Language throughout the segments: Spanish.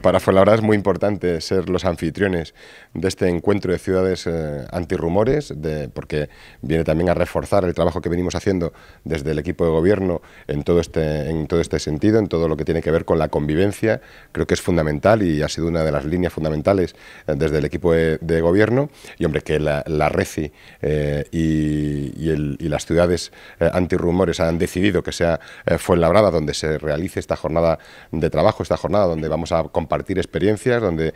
Para Fuenlabrada es muy importante ser los anfitriones de este encuentro de ciudades eh, antirrumores, porque viene también a reforzar el trabajo que venimos haciendo desde el equipo de gobierno en todo, este, en todo este sentido, en todo lo que tiene que ver con la convivencia. Creo que es fundamental y ha sido una de las líneas fundamentales eh, desde el equipo de, gobierno. Y hombre, que la, RECI eh, y, y, las ciudades antirrumores han decidido que sea Fuenlabrada donde se realice esta jornada de trabajo, esta jornada donde vamos a compartir experiencias, donde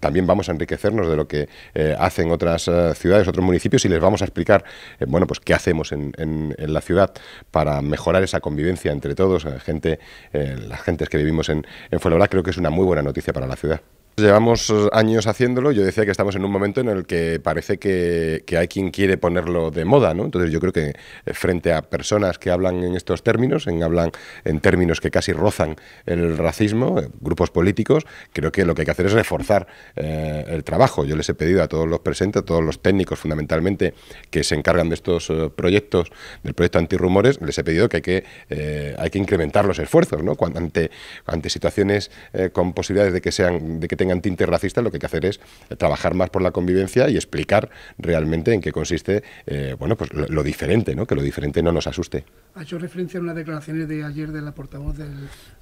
también vamos a enriquecernos de lo que eh, hacen otras eh, ciudades, otros municipios y les vamos a explicar, eh, bueno, pues qué hacemos en, la ciudad para mejorar esa convivencia entre todos, gente, las gentes que vivimos en, en Fuenlabrada, creo que es una muy buena noticia para la ciudad. Llevamos eh, años haciéndolo, yo decía que estamos en un momento en el que parece que, hay quien quiere ponerlo de moda, ¿no? Entonces yo creo que eh, frente a personas que hablan en estos términos, en hablan en términos que casi rozan el racismo, eh, grupos políticos, creo que lo que hay que hacer es reforzar el trabajo. Yo les he pedido a todos los presentes, a todos los técnicos fundamentalmente que se encargan de estos proyectos, del proyecto antirrumores, les he pedido que hay que, hay que incrementar los esfuerzos, ¿no? ante, ante situaciones con posibilidades de que sean, de que tengan lo que hay que hacer es eh, trabajar más por la convivencia y explicar realmente en qué consiste eh, bueno, pues lo, diferente, ¿no? que lo diferente no nos asuste. Ha hecho referencia a unas declaraciones de ayer de la portavoz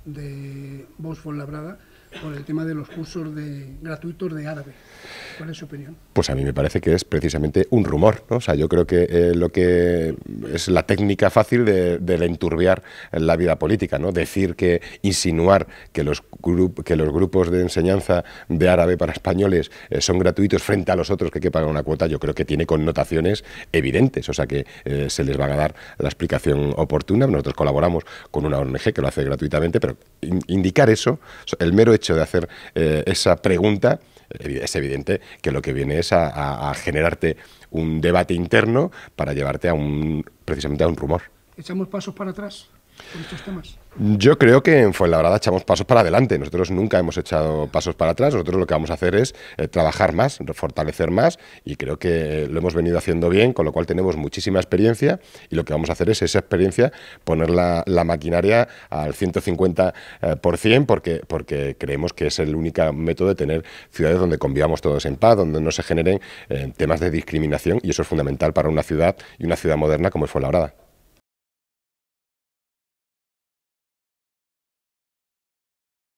de Vox Labrada por el tema de los cursos de, gratuitos de árabe. ¿Cuál su opinión? Pues a mí me parece que es precisamente un rumor, O sea, yo creo que eh, lo que es la técnica fácil de, enturbiar la vida política, ¿no? Decir que, insinuar que los, que los grupos de enseñanza de árabe para españoles eh, son gratuitos frente a los otros que hay que pagar una cuota, yo creo que tiene connotaciones evidentes, o sea que eh, se les va a dar la explicación oportuna. Nosotros colaboramos con una ONG que lo hace gratuitamente, pero indicar eso, el mero hecho de hacer esa pregunta, es evidente que lo que viene es a, generarte un debate interno para llevarte a un, precisamente a un rumor. ¿Echamos pasos para atrás? Yo creo que en Fuenlabrada echamos pasos para adelante. Nosotros nunca hemos echado pasos para atrás. Nosotros lo que vamos a hacer es eh, trabajar más, fortalecer más y creo que lo hemos venido haciendo bien, con lo cual tenemos muchísima experiencia y lo que vamos a hacer es esa experiencia poner la, maquinaria al 150% eh, porque, porque creemos que es el único método de tener ciudades donde convivamos todos en paz, donde no se generen eh, temas de discriminación y eso es fundamental para una ciudad y una ciudad moderna como es Fuenlabrada.